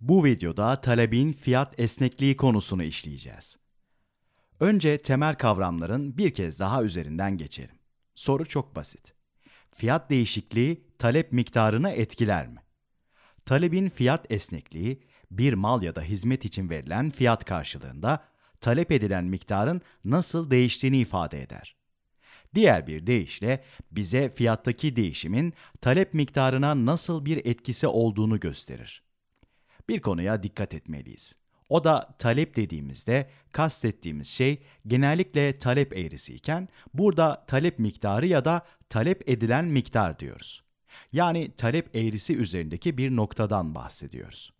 Bu videoda talebin fiyat esnekliği konusunu işleyeceğiz. Önce temel kavramların bir kez daha üzerinden geçelim. Soru çok basit. Fiyat değişikliği talep miktarını etkiler mi? Talebin fiyat esnekliği bir mal ya da hizmet için verilen fiyat karşılığında talep edilen miktarın nasıl değiştiğini ifade eder. Diğer bir deyişle bize fiyattaki değişimin talep miktarına nasıl bir etkisi olduğunu gösterir bir konuya dikkat etmeliyiz. O da talep dediğimizde kastettiğimiz şey genellikle talep eğrisi iken burada talep miktarı ya da talep edilen miktar diyoruz. Yani talep eğrisi üzerindeki bir noktadan bahsediyoruz.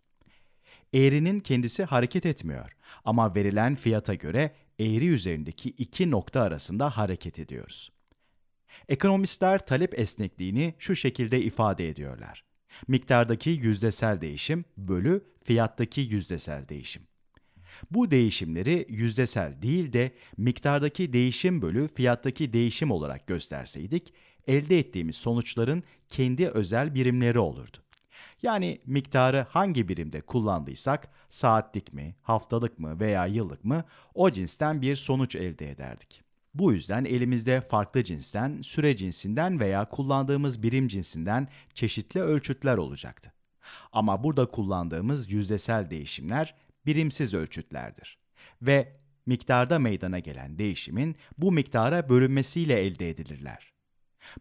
Eğrinin kendisi hareket etmiyor ama verilen fiyata göre eğri üzerindeki iki nokta arasında hareket ediyoruz. Ekonomistler talep esnekliğini şu şekilde ifade ediyorlar. Miktardaki yüzdesel değişim bölü fiyattaki yüzdesel değişim. Bu değişimleri yüzdesel değil de miktardaki değişim bölü fiyattaki değişim olarak gösterseydik, elde ettiğimiz sonuçların kendi özel birimleri olurdu. Yani miktarı hangi birimde kullandıysak, saatlik mi, haftalık mı veya yıllık mı o cinsten bir sonuç elde ederdik. Bu yüzden elimizde farklı cinsten, süre cinsinden veya kullandığımız birim cinsinden çeşitli ölçütler olacaktı. Ama burada kullandığımız yüzdesel değişimler birimsiz ölçütlerdir ve miktarda meydana gelen değişimin bu miktara bölünmesiyle elde edilirler.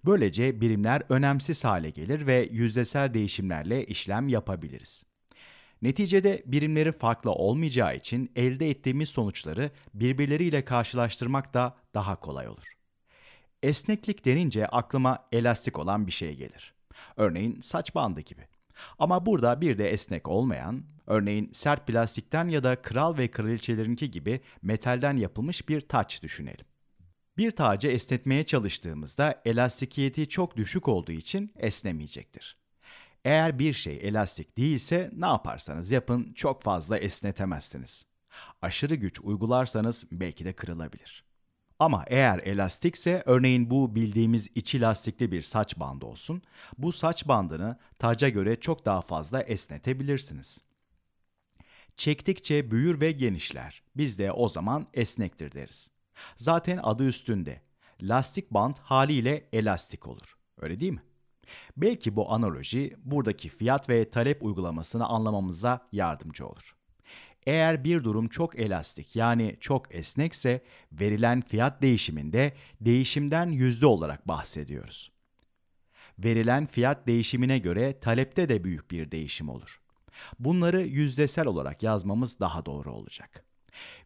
Böylece birimler önemsiz hale gelir ve yüzdesel değişimlerle işlem yapabiliriz. Neticede birimleri farklı olmayacağı için elde ettiğimiz sonuçları birbirleriyle karşılaştırmak da daha kolay olur. Esneklik denince aklıma elastik olan bir şey gelir. Örneğin saç bandı gibi. Ama burada bir de esnek olmayan, örneğin sert plastikten ya da kral ve kraliçelerinki gibi metalden yapılmış bir taç düşünelim. Bir tacı esnetmeye çalıştığımızda elastikiyeti çok düşük olduğu için esnemeyecektir. Eğer bir şey elastik değilse ne yaparsanız yapın çok fazla esnetemezsiniz. Aşırı güç uygularsanız belki de kırılabilir. Ama eğer elastikse örneğin bu bildiğimiz içi lastikli bir saç bandı olsun, bu saç bandını taca göre çok daha fazla esnetebilirsiniz. Çektikçe büyür ve genişler. Biz de o zaman esnektir deriz. Zaten adı üstünde. Lastik band haliyle elastik olur. Öyle değil mi? Belki bu analoji buradaki fiyat ve talep uygulamasını anlamamıza yardımcı olur. Eğer bir durum çok elastik yani çok esnekse verilen fiyat değişiminde değişimden yüzde olarak bahsediyoruz. Verilen fiyat değişimine göre talepte de büyük bir değişim olur. Bunları yüzdesel olarak yazmamız daha doğru olacak.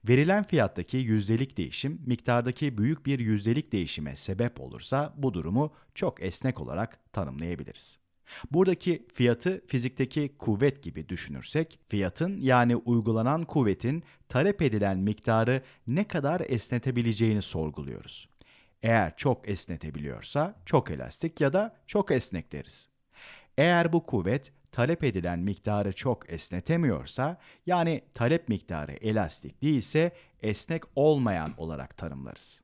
Verilen fiyattaki yüzdelik değişim miktardaki büyük bir yüzdelik değişime sebep olursa bu durumu çok esnek olarak tanımlayabiliriz. Buradaki fiyatı fizikteki kuvvet gibi düşünürsek, fiyatın yani uygulanan kuvvetin talep edilen miktarı ne kadar esnetebileceğini sorguluyoruz. Eğer çok esnetebiliyorsa çok elastik ya da çok esnek deriz. Eğer bu kuvvet talep edilen miktarı çok esnetemiyorsa, yani talep miktarı elastik değilse esnek olmayan olarak tanımlarız.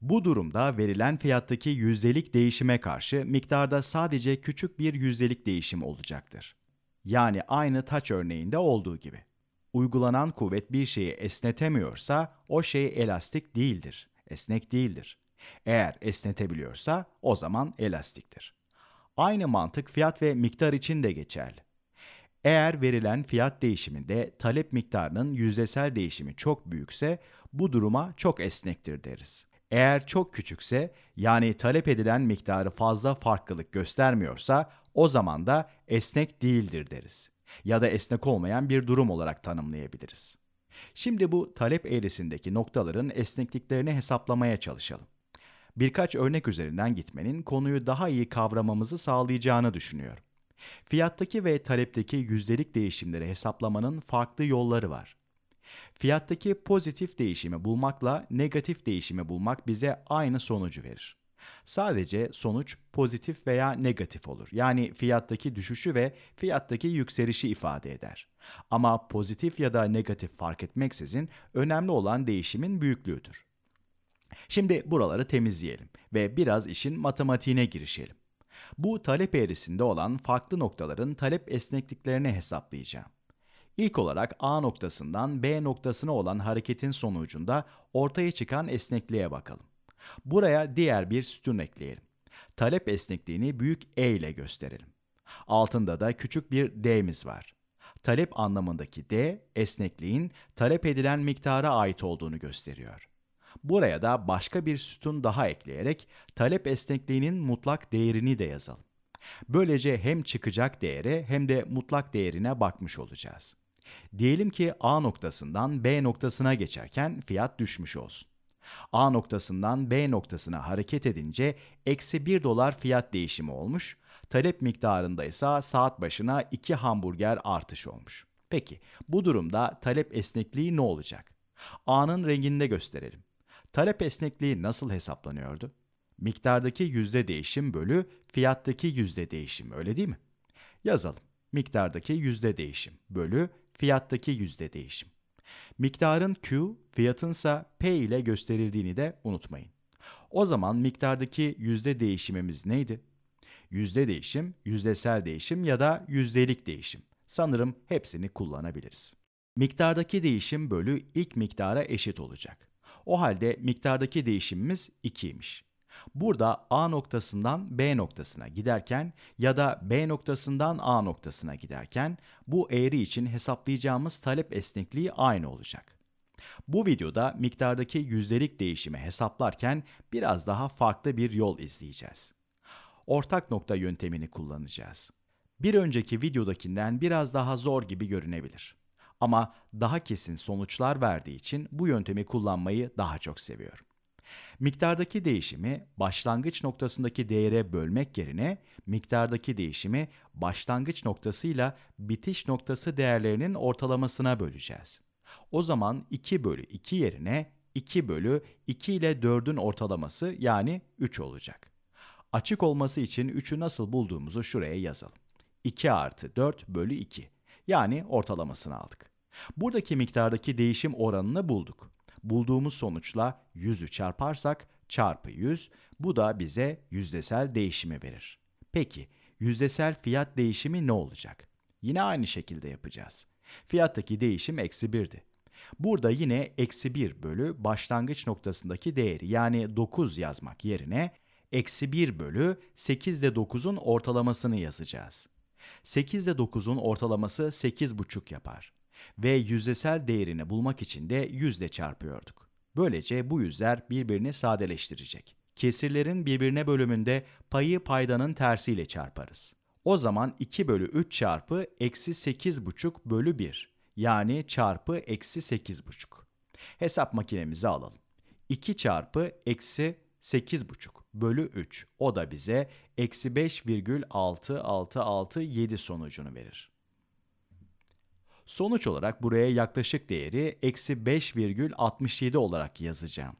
Bu durumda verilen fiyattaki yüzdelik değişime karşı miktarda sadece küçük bir yüzdelik değişim olacaktır. Yani aynı taç örneğinde olduğu gibi. Uygulanan kuvvet bir şeyi esnetemiyorsa o şey elastik değildir, esnek değildir. Eğer esnetebiliyorsa o zaman elastiktir. Aynı mantık fiyat ve miktar için de geçerli. Eğer verilen fiyat değişiminde talep miktarının yüzdesel değişimi çok büyükse bu duruma çok esnektir deriz. Eğer çok küçükse yani talep edilen miktarı fazla farklılık göstermiyorsa o zaman da esnek değildir deriz. Ya da esnek olmayan bir durum olarak tanımlayabiliriz. Şimdi bu talep eğrisindeki noktaların esnekliklerini hesaplamaya çalışalım birkaç örnek üzerinden gitmenin konuyu daha iyi kavramamızı sağlayacağını düşünüyorum. Fiyattaki ve talepteki yüzdelik değişimleri hesaplamanın farklı yolları var. Fiyattaki pozitif değişimi bulmakla negatif değişimi bulmak bize aynı sonucu verir. Sadece sonuç pozitif veya negatif olur. Yani fiyattaki düşüşü ve fiyattaki yükselişi ifade eder. Ama pozitif ya da negatif fark etmeksizin önemli olan değişimin büyüklüğüdür. Şimdi buraları temizleyelim ve biraz işin matematiğine girişelim. Bu talep eğrisinde olan farklı noktaların talep esnekliklerini hesaplayacağım. İlk olarak A noktasından B noktasına olan hareketin sonucunda ortaya çıkan esnekliğe bakalım. Buraya diğer bir sütun ekleyelim. Talep esnekliğini büyük E ile gösterelim. Altında da küçük bir D'miz var. Talep anlamındaki D, esnekliğin talep edilen miktara ait olduğunu gösteriyor. Buraya da başka bir sütun daha ekleyerek talep esnekliğinin mutlak değerini de yazalım. Böylece hem çıkacak değere hem de mutlak değerine bakmış olacağız. Diyelim ki A noktasından B noktasına geçerken fiyat düşmüş olsun. A noktasından B noktasına hareket edince eksi 1 dolar fiyat değişimi olmuş, talep miktarında ise saat başına 2 hamburger artış olmuş. Peki bu durumda talep esnekliği ne olacak? A'nın renginde gösterelim. Talep esnekliği nasıl hesaplanıyordu? Miktardaki yüzde değişim bölü fiyattaki yüzde değişim öyle değil mi? Yazalım. Miktardaki yüzde değişim bölü fiyattaki yüzde değişim. Miktarın Q, fiyatınsa P ile gösterildiğini de unutmayın. O zaman miktardaki yüzde değişimimiz neydi? Yüzde değişim, yüzdesel değişim ya da yüzdelik değişim. Sanırım hepsini kullanabiliriz. Miktardaki değişim bölü ilk miktara eşit olacak. O halde miktardaki değişimimiz 2'ymiş. Burada A noktasından B noktasına giderken ya da B noktasından A noktasına giderken bu eğri için hesaplayacağımız talep esnekliği aynı olacak. Bu videoda miktardaki yüzdelik değişimi hesaplarken biraz daha farklı bir yol izleyeceğiz. Ortak nokta yöntemini kullanacağız. Bir önceki videodakinden biraz daha zor gibi görünebilir ama daha kesin sonuçlar verdiği için bu yöntemi kullanmayı daha çok seviyorum. Miktardaki değişimi başlangıç noktasındaki değere bölmek yerine miktardaki değişimi başlangıç noktasıyla bitiş noktası değerlerinin ortalamasına böleceğiz. O zaman 2 bölü 2 yerine 2 bölü 2 ile 4'ün ortalaması yani 3 olacak. Açık olması için 3'ü nasıl bulduğumuzu şuraya yazalım. 2 artı 4 bölü 2 yani ortalamasını aldık. Buradaki miktardaki değişim oranını bulduk. Bulduğumuz sonuçla 100'ü çarparsak çarpı 100, bu da bize yüzdesel değişimi verir. Peki, yüzdesel fiyat değişimi ne olacak? Yine aynı şekilde yapacağız. Fiyattaki değişim eksi 1'di. Burada yine eksi 1 bölü başlangıç noktasındaki değeri yani 9 yazmak yerine eksi 1 bölü 8 ile 9'un ortalamasını yazacağız. 8 ile 9'un ortalaması 8,5 yapar ve yüzdesel değerini bulmak için de yüzde çarpıyorduk. Böylece bu yüzler birbirini sadeleştirecek. Kesirlerin birbirine bölümünde payı paydanın tersiyle çarparız. O zaman 2 bölü 3 çarpı eksi 8 buçuk bölü 1 yani çarpı eksi 8 buçuk. Hesap makinemizi alalım. 2 çarpı eksi 8 buçuk bölü 3 o da bize eksi 5,6667 sonucunu verir. Sonuç olarak buraya yaklaşık değeri eksi 5,67 olarak yazacağım.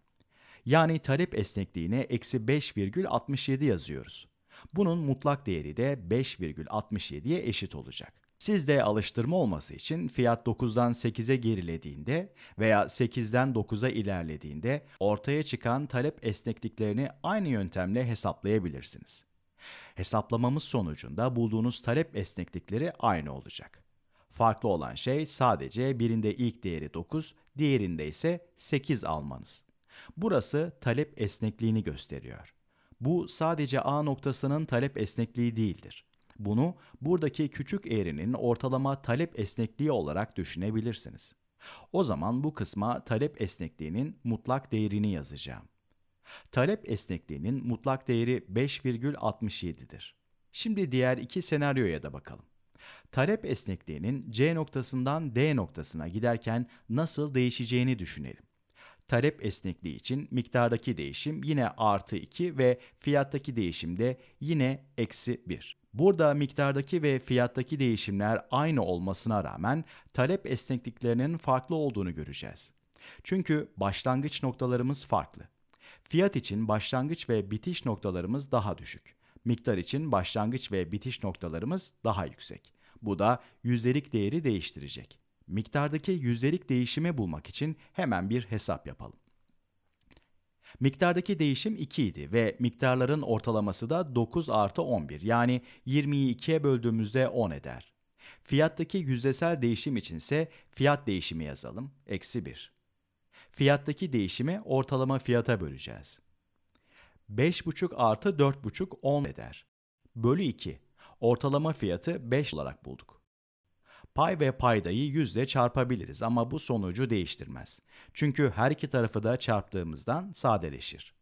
Yani talep esnekliğine eksi 5,67 yazıyoruz. Bunun mutlak değeri de 5,67'ye eşit olacak. Sizde alıştırma olması için fiyat 9'dan 8'e gerilediğinde veya 8'den 9'a ilerlediğinde ortaya çıkan talep esnekliklerini aynı yöntemle hesaplayabilirsiniz. Hesaplamamız sonucunda bulduğunuz talep esneklikleri aynı olacak. Farklı olan şey sadece birinde ilk değeri 9, diğerinde ise 8 almanız. Burası talep esnekliğini gösteriyor. Bu sadece A noktasının talep esnekliği değildir. Bunu buradaki küçük eğrinin ortalama talep esnekliği olarak düşünebilirsiniz. O zaman bu kısma talep esnekliğinin mutlak değerini yazacağım. Talep esnekliğinin mutlak değeri 5,67'dir. Şimdi diğer iki senaryoya da bakalım. Talep esnekliğinin C noktasından D noktasına giderken nasıl değişeceğini düşünelim. Talep esnekliği için miktardaki değişim yine artı 2 ve fiyattaki değişim de yine eksi 1. Burada miktardaki ve fiyattaki değişimler aynı olmasına rağmen talep esnekliklerinin farklı olduğunu göreceğiz. Çünkü başlangıç noktalarımız farklı. Fiyat için başlangıç ve bitiş noktalarımız daha düşük. Miktar için başlangıç ve bitiş noktalarımız daha yüksek. Bu da yüzdelik değeri değiştirecek. Miktardaki yüzdelik değişimi bulmak için hemen bir hesap yapalım. Miktardaki değişim 2 idi ve miktarların ortalaması da 9 artı 11 yani 20'yi 2'ye böldüğümüzde 10 eder. Fiyattaki yüzdesel değişim içinse fiyat değişimi yazalım, eksi 1. Fiyattaki değişimi ortalama fiyata böleceğiz. 5,5 artı 4,5 10 eder. Bölü 2 ortalama fiyatı 5 olarak bulduk. Pay ve paydayı yüzle çarpabiliriz ama bu sonucu değiştirmez. Çünkü her iki tarafı da çarptığımızdan sadeleşir.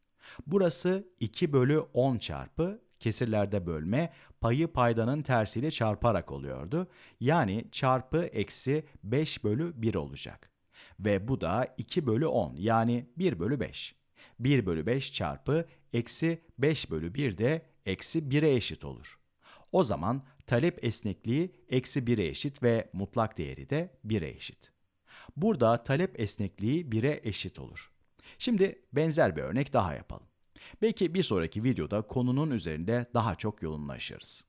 Burası 2 bölü 10 çarpı kesirlerde bölme payı paydanın tersiyle çarparak oluyordu. Yani çarpı eksi 5 bölü 1 olacak. Ve bu da 2 bölü 10 yani 1 bölü 5. 1 bölü 5 çarpı eksi 5 bölü 1 de eksi 1'e eşit olur. O zaman talep esnekliği eksi 1'e eşit ve mutlak değeri de 1'e eşit. Burada talep esnekliği 1'e eşit olur. Şimdi benzer bir örnek daha yapalım. Belki bir sonraki videoda konunun üzerinde daha çok yoğunlaşırız.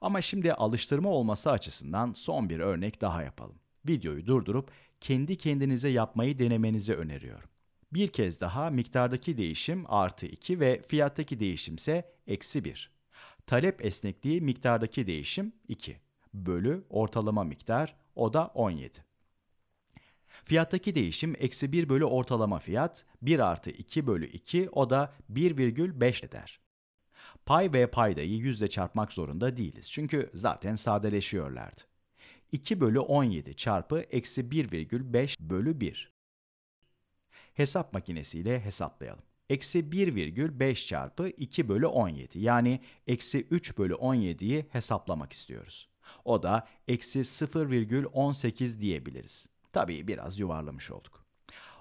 Ama şimdi alıştırma olması açısından son bir örnek daha yapalım. Videoyu durdurup kendi kendinize yapmayı denemenizi öneriyorum. Bir kez daha miktardaki değişim artı 2 ve fiyattaki değişimse eksi 1. Talep esnekliği miktardaki değişim 2 bölü ortalama miktar o da 17. Fiyattaki değişim eksi 1 bölü ortalama fiyat 1 artı 2 bölü 2 o da 1,5 eder. Pay ve paydayı yüzde çarpmak zorunda değiliz çünkü zaten sadeleşiyorlardı. 2 bölü 17 çarpı eksi 1,5 bölü 1. Hesap makinesiyle hesaplayalım eksi 1,5 çarpı 2 bölü 17 yani eksi 3 bölü 17'yi hesaplamak istiyoruz. O da eksi 0,18 diyebiliriz. Tabii biraz yuvarlamış olduk.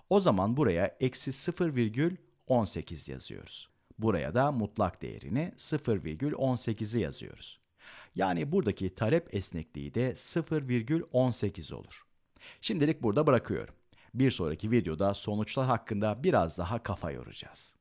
O zaman buraya eksi 0,18 yazıyoruz. Buraya da mutlak değerini 0,18'i yazıyoruz. Yani buradaki talep esnekliği de 0,18 olur. Şimdilik burada bırakıyorum. Bir sonraki videoda sonuçlar hakkında biraz daha kafa yoracağız.